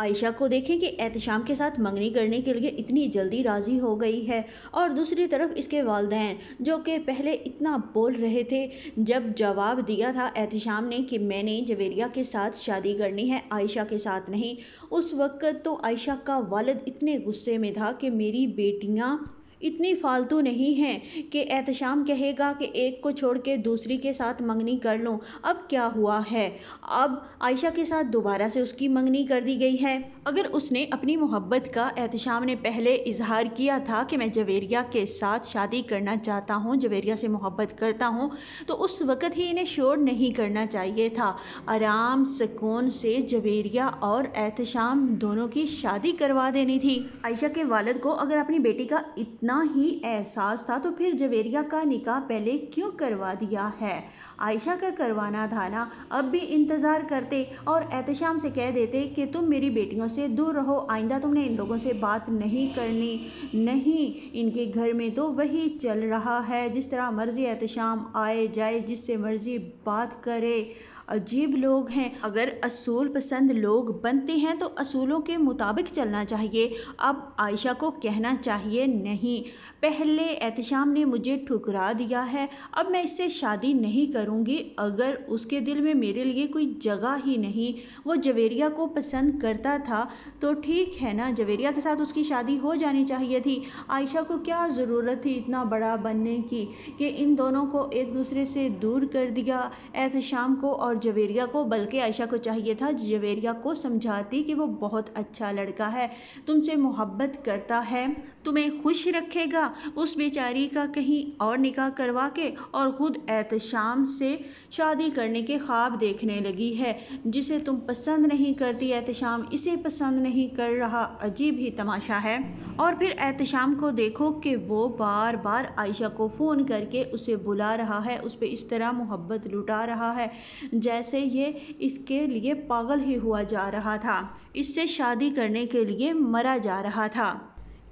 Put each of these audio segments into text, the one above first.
आयशा को देखें कि एहतशाम के साथ मंगनी करने के लिए इतनी जल्दी राज़ी हो गई है और दूसरी तरफ इसके वालदेन जो कि पहले इतना बोल रहे थे जब जवाब दिया था एहतशाम ने कि मैंने जवेरिया के साथ शादी करनी है आयशा के साथ नहीं उस वक्त तो आयशा का वालद इतने गुस्से में था कि मेरी बेटियाँ इतनी फालतू नहीं है कि एहतशाम कहेगा कि एक को छोड़ के दूसरी के साथ मंगनी कर लूँ अब क्या हुआ है अब आयशा के साथ दोबारा से उसकी मंगनी कर दी गई है अगर उसने अपनी मोहब्बत का एहतशाम ने पहले इजहार किया था कि मैं जवेरिया के साथ शादी करना चाहता हूँ जवेरिया से मोहब्बत करता हूँ तो उस वक़्त ही इन्हें शोर नहीं करना चाहिए था आराम सुकून से जवेरिया और एहतशाम दोनों की शादी करवा देनी थी आयशा के वालद को अगर अपनी बेटी का ना ही एहसास था तो फिर जवेरिया का निकाह पहले क्यों करवा दिया है आयशा का करवाना था ना अब भी इंतज़ार करते और एहतशाम से कह देते कि तुम मेरी बेटियों से दूर रहो आइंदा तुमने इन लोगों से बात नहीं करनी नहीं इनके घर में तो वही चल रहा है जिस तरह मर्ज़ी एहतशाम आए जाए जिससे मर्ज़ी बात करे अजीब लोग हैं अगर असूल पसंद लोग बनते हैं तो असूलों के मुताबिक चलना चाहिए अब आयशा को कहना चाहिए नहीं पहले एहतशाम ने मुझे ठुकरा दिया है अब मैं इससे शादी नहीं करूँगी अगर उसके दिल में मेरे लिए कोई जगह ही नहीं वो जवेरिया को पसंद करता था तो ठीक है ना जवेरिया के साथ उसकी शादी हो जानी चाहिए थी आयशा को क्या ज़रूरत थी इतना बड़ा बनने की कि इन दोनों को एक दूसरे से दूर कर दिया एहतशाम को और और जवेरिया को बल्कि आयशा को चाहिए था जवेरिया को समझाती कि वो बहुत अच्छा लड़का है तुमसे मोहब्बत करता है तुम्हें खुश रखेगा उस बेचारी का कहीं और निकाह करवा के और ख़ुद एहतशाम से शादी करने के ख्वाब देखने लगी है जिसे तुम पसंद नहीं करती एहतशाम इसे पसंद नहीं कर रहा अजीब ही तमाशा है और फिर एहतशाम को देखो कि वो बार बार आयशा को फ़ोन करके उसे बुला रहा है उस पर इस तरह मोहब्बत लुटा रहा है जैसे ये इसके लिए पागल ही हुआ जा रहा था इससे शादी करने के लिए मरा जा रहा था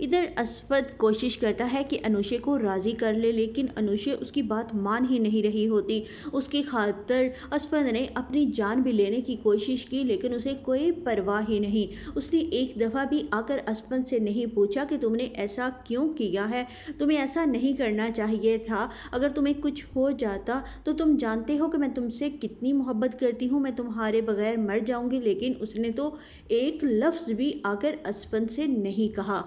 इधर असफद कोशिश करता है कि अनुशे को राज़ी कर ले लेकिन अनुशे उसकी बात मान ही नहीं रही होती उसकी खातर असफद ने अपनी जान भी लेने की कोशिश की लेकिन उसे कोई परवाह ही नहीं उसने एक दफ़ा भी आकर असफद से नहीं पूछा कि तुमने ऐसा क्यों किया है तुम्हें ऐसा नहीं करना चाहिए था अगर तुम्हें कुछ हो जाता तो तुम जानते हो कि मैं तुमसे कितनी मोहब्बत करती हूँ मैं तुम्हारे बगैर मर जाऊँगी लेकिन उसने तो एक लफ्ज़ भी आकर असफन से नहीं कहा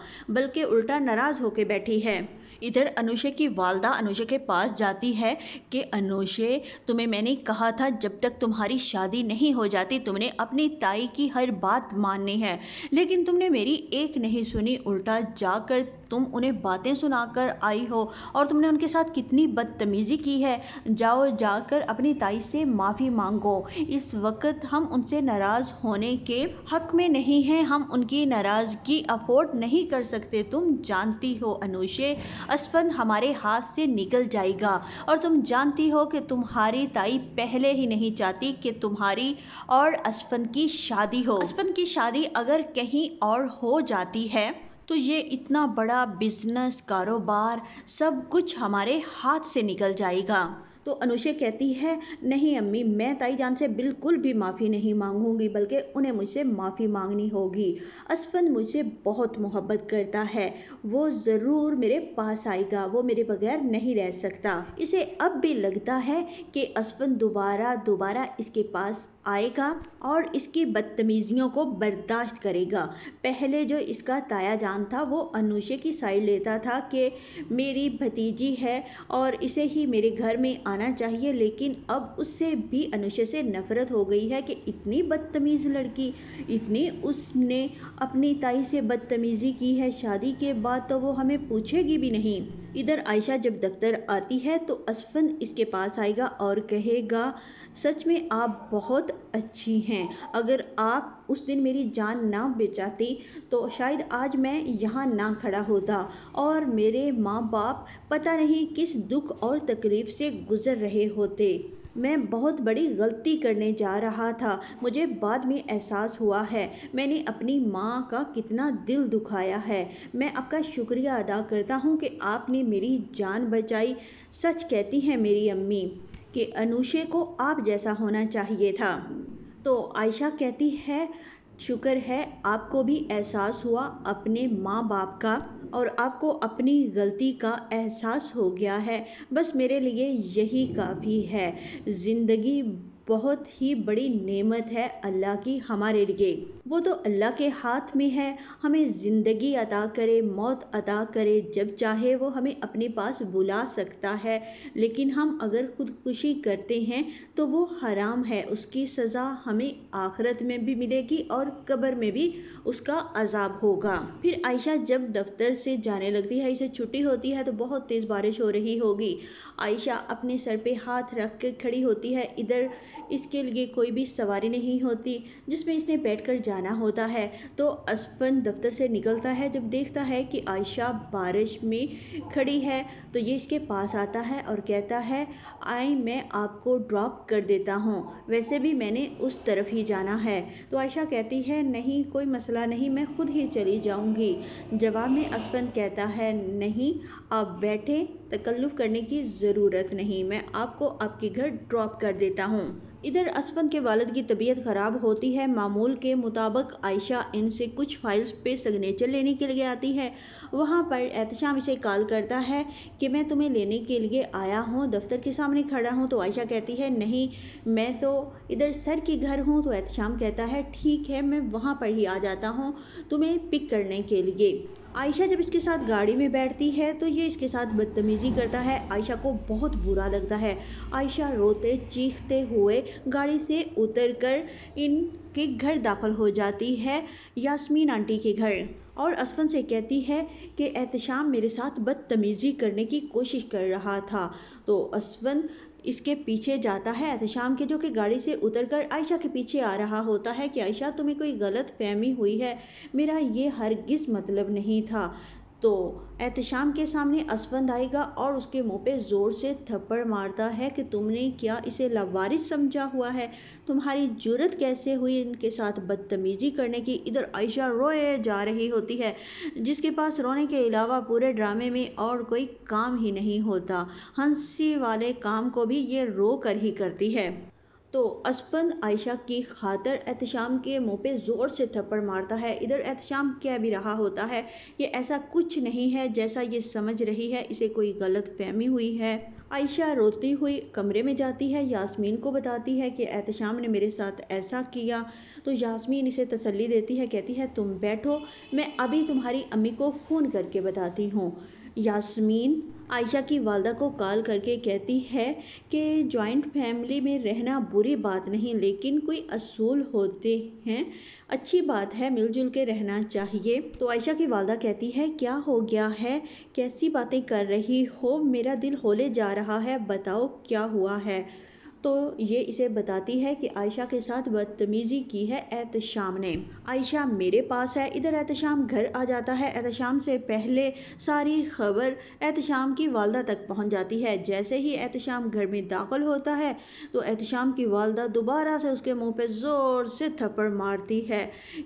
के उल्टा नाराज़ होकर बैठी है इधर अनुषे की वालदा अनुषे के पास जाती है कि अनुषे तुम्हें मैंने कहा था जब तक तुम्हारी शादी नहीं हो जाती तुमने अपनी ताई की हर बात माननी है लेकिन तुमने मेरी एक नहीं सुनी उल्टा जाकर तुम उन्हें बातें सुनाकर आई हो और तुमने उनके साथ कितनी बदतमीज़ी की है जाओ जाकर अपनी ताई से माफ़ी मांगो इस वक्त हम उनसे नाराज़ होने के हक में नहीं हैं हम उनकी नाराज़गी अफोर्ड नहीं कर सकते तुम जानती हो अनुषे असफन हमारे हाथ से निकल जाएगा और तुम जानती हो कि तुम्हारी ताई पहले ही नहीं चाहती कि तुम्हारी और असफन की शादी हो असफन की शादी अगर कहीं और हो जाती है तो ये इतना बड़ा बिजनेस कारोबार सब कुछ हमारे हाथ से निकल जाएगा तो अनुषे कहती है नहीं अम्मी मैं ताई जान से बिल्कुल भी माफ़ी नहीं मांगूंगी बल्कि उन्हें मुझसे माफ़ी मांगनी होगी असफन मुझसे बहुत मोहब्बत करता है वो ज़रूर मेरे पास आएगा वो मेरे बगैर नहीं रह सकता इसे अब भी लगता है कि असफन दोबारा दोबारा इसके पास आएगा और इसकी बदतमीज़ियों को बर्दाश्त करेगा पहले जो इसका ताया जान था वो अनुषे की साइड लेता था कि मेरी भतीजी है और इसे ही मेरे घर में आना चाहिए लेकिन अब उससे भी अनुषे से नफ़रत हो गई है कि इतनी बदतमीज़ लड़की इतनी उसने अपनी ताई से बदतमीज़ी की है शादी के बाद तो वो हमें पूछेगी भी नहीं इधर आयशा जब दफ्तर आती है तो असफन इसके पास आएगा और कहेगा सच में आप बहुत अच्छी हैं अगर आप उस दिन मेरी जान ना बेचाती तो शायद आज मैं यहाँ ना खड़ा होता और मेरे माँ बाप पता नहीं किस दुख और तकलीफ़ से गुज़र रहे होते मैं बहुत बड़ी गलती करने जा रहा था मुझे बाद में एहसास हुआ है मैंने अपनी माँ का कितना दिल दुखाया है मैं आपका शुक्रिया अदा करता हूँ कि आपने मेरी जान बचाई सच कहती हैं मेरी अम्मी कि अनुषे को आप जैसा होना चाहिए था तो आयशा कहती है शुक्र है आपको भी एहसास हुआ अपने माँ बाप का और आपको अपनी गलती का एहसास हो गया है बस मेरे लिए यही काफ़ी है ज़िंदगी बहुत ही बड़ी नेमत है अल्लाह की हमारे लिए वो तो अल्लाह के हाथ में है हमें ज़िंदगी अदा करे मौत अदा करे जब चाहे वो हमें अपने पास बुला सकता है लेकिन हम अगर खुदकुशी करते हैं तो वो हराम है उसकी सज़ा हमें आखरत में भी मिलेगी और कब्र में भी उसका अजाब होगा फिर आयशा जब दफ्तर से जाने लगती है इसे छुट्टी होती है तो बहुत तेज़ बारिश हो रही होगी आयशा अपने सर पर हाथ रख के खड़ी होती है इधर इसके लिए कोई भी सवारी नहीं होती जिसमें इसने बैठकर जाना होता है तो असफन दफ्तर से निकलता है जब देखता है कि आयशा बारिश में खड़ी है तो ये इसके पास आता है और कहता है आई मैं आपको ड्रॉप कर देता हूँ वैसे भी मैंने उस तरफ ही जाना है तो आयशा कहती है नहीं कोई मसला नहीं मैं खुद ही चली जाऊँगी जवाब में असफन कहता है नहीं आप बैठे तकल्लुफ़ करने की ज़रूरत नहीं मैं आपको आपके घर ड्रॉप कर देता हूँ इधर असफन के वालद की तबीयत ख़राब होती है मामूल के मुताबिक आयशा इनसे कुछ फाइल्स पे सिग्नेचर लेने के लिए आती है वहाँ पर एहतशाम इसे कॉल करता है कि मैं तुम्हें लेने के लिए आया हूँ दफ्तर के सामने खड़ा हूँ तो आयशा कहती है नहीं मैं तो इधर सर के घर हूँ तो एहतशाम कहता है ठीक है मैं वहाँ पर ही आ जाता हूँ तुम्हें पिक करने के लिए आयशा जब इसके साथ गाड़ी में बैठती है तो ये इसके साथ बदतमीज़ी करता है आयशा को बहुत बुरा लगता है आयशा रोते चीखते हुए गाड़ी से उतर कर इनके घर दाखिल हो जाती है यास्मीन आंटी के घर और असफन से कहती है कि एहतशाम मेरे साथ बदतमीज़ी करने की कोशिश कर रहा था तो असफन इसके पीछे जाता है एहतशाम के जो कि गाड़ी से उतर कर आयशा के पीछे आ रहा होता है कि आयशा तुम्हें कोई गलत फहमी हुई है मेरा ये हरगिज़ मतलब नहीं था तो एहतशाम के सामने असवंद आएगा और उसके मुंह पे ज़ोर से थप्पड़ मारता है कि तुमने क्या इसे लावारिस समझा हुआ है तुम्हारी जरूरत कैसे हुई इनके साथ बदतमीज़ी करने की इधर आयशा रोए जा रही होती है जिसके पास रोने के अलावा पूरे ड्रामे में और कोई काम ही नहीं होता हंसी वाले काम को भी ये रो कर ही करती है तो असफंद आयशा की खातर एहतशाम के मुँह पे ज़ोर से थप्पड़ मारता है इधर एहतशाम कह भी रहा होता है ये ऐसा कुछ नहीं है जैसा ये समझ रही है इसे कोई गलत फहमी हुई है आयशा रोती हुई कमरे में जाती है यास्मीन को बताती है कि एहतशाम ने मेरे साथ ऐसा किया तो यास्मीन इसे तसल्ली देती है कहती है तुम बैठो मैं अभी तुम्हारी अम्मी को फ़ोन करके बताती हूँ यास्मीन आयशा की वालदा को कॉल करके कहती है कि जॉइंट फैमिली में रहना बुरी बात नहीं लेकिन कोई असूल होते हैं अच्छी बात है मिलजुल के रहना चाहिए तो आयशा की वालदा कहती है क्या हो गया है कैसी बातें कर रही हो मेरा दिल होले जा रहा है बताओ क्या हुआ है तो ये इसे बताती है कि आयशा के साथ बदतमीज़ी की है एहतशाम ने आयशा मेरे पास है इधर एहतशाम घर आ जाता है एहतशाम से पहले सारी खबर एहतशाम की वालदा तक पहुंच जाती है जैसे ही एहतशाम घर में दाखिल होता है तो एहतशाम की वालदा दोबारा से उसके मुंह पे ज़ोर से थप्पड़ मारती है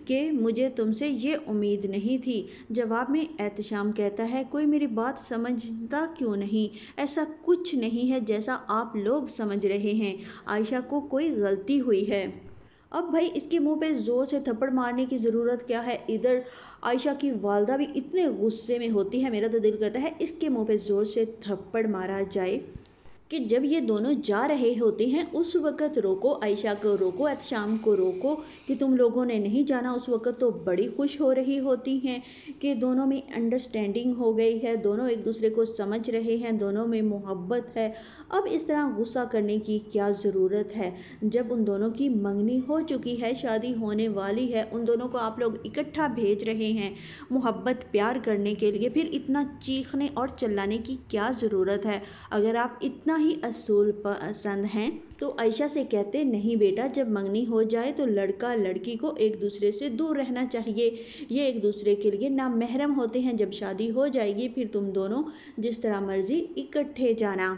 कि मुझे तुमसे ये उम्मीद नहीं थी जवाब में एहतशाम कहता है कोई मेरी बात समझता क्यों नहीं ऐसा कुछ नहीं है जैसा आप लोग समझ रहे हैं हैं आयशा को कोई गलती हुई है अब भाई इसके मुंह पे ज़ोर से थप्पड़ मारने की ज़रूरत क्या है इधर आयशा की वालदा भी इतने गुस्से में होती है मेरा तो दिल करता है इसके मुंह पे ज़ोर से थप्पड़ मारा जाए कि जब ये दोनों जा रहे होते हैं उस वक़्त रोको आयशा को रोको एहतशाम को रोको कि तुम लोगों ने नहीं जाना उस वक़्त तो बड़ी खुश हो रही होती हैं कि दोनों में अंडरस्टैंडिंग हो गई है दोनों एक दूसरे को समझ रहे हैं दोनों में मोहब्बत है अब इस तरह गुस्सा करने की क्या ज़रूरत है जब उन दोनों की मंगनी हो चुकी है शादी होने वाली है उन दोनों को आप लोग इकट्ठा भेज रहे हैं मोहब्बत प्यार करने के लिए फिर इतना चीखने और चिल्लाने की क्या ज़रूरत है अगर आप इतना ही असूल पसंद हैं तो आयशा से कहते नहीं बेटा जब मंगनी हो जाए तो लड़का लड़की को एक दूसरे से दूर रहना चाहिए ये एक दूसरे के लिए ना महरम होते हैं जब शादी हो जाएगी फिर तुम दोनों जिस तरह मर्जी इकट्ठे जाना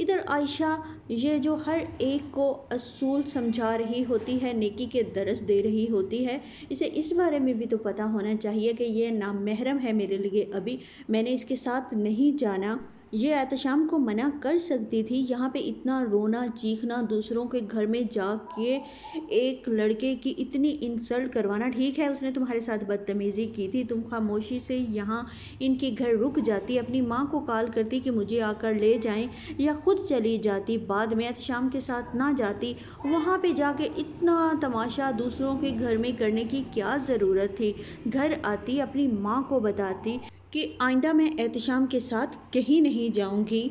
इधर आयशा ये जो हर एक को असूल समझा रही होती है नेकी के दरस दे रही होती है इसे इस बारे में भी तो पता होना चाहिए कि ये नाम महरम है मेरे लिए अभी मैंने इसके साथ नहीं जाना ये एहतम को मना कर सकती थी यहाँ पे इतना रोना चीखना दूसरों के घर में जा के एक लड़के की इतनी इंसल्ट करवाना ठीक है उसने तुम्हारे साथ बदतमीज़ी की थी तुम खामोशी से यहाँ इनके घर रुक जाती अपनी माँ को कॉल करती कि मुझे आकर ले जाएं या ख़ुद चली जाती बाद में एहतम के साथ ना जाती वहाँ पर जाके इतना तमाशा दूसरों के घर में करने की क्या ज़रूरत थी घर आती अपनी माँ को बताती कि आइंदा मैं एहतम के साथ कहीं नहीं जाऊँगी